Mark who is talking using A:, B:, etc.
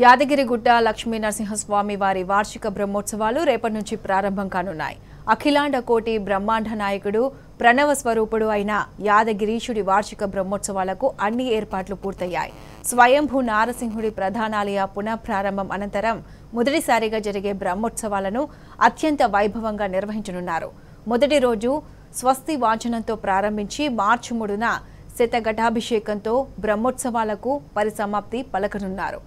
A: యాదగిరిగుట్ట లక్ష్మీ నరసింహస్వామి వారి వార్షిక బ్రహ్మోత్సవాలు రేపటి నుంచి ప్రారంభం కానున్నాయి అఖిలాండ కోటి బ్రహ్మాండ నాయకుడు ప్రణవ స్వరూపుడు అయిన యాదగిరీశుడి వార్షిక బ్రహ్మోత్సవాలకు అన్ని ఏర్పాట్లు పూర్తయ్యాయి స్వయంభూ నారసింహుడి ప్రధానాలయ పునఃప్రారంభం అనంతరం మొదటిసారిగా జరిగే బ్రహ్మోత్సవాలను అత్యంత వైభవంగా నిర్వహించనున్నారు మొదటి రోజు స్వస్తి వాంఛనంతో ప్రారంభించి మార్చి మూడున శతఘటాభిషేకంతో బ్రహ్మోత్సవాలకు పరిసమాప్తి పలకనున్నారు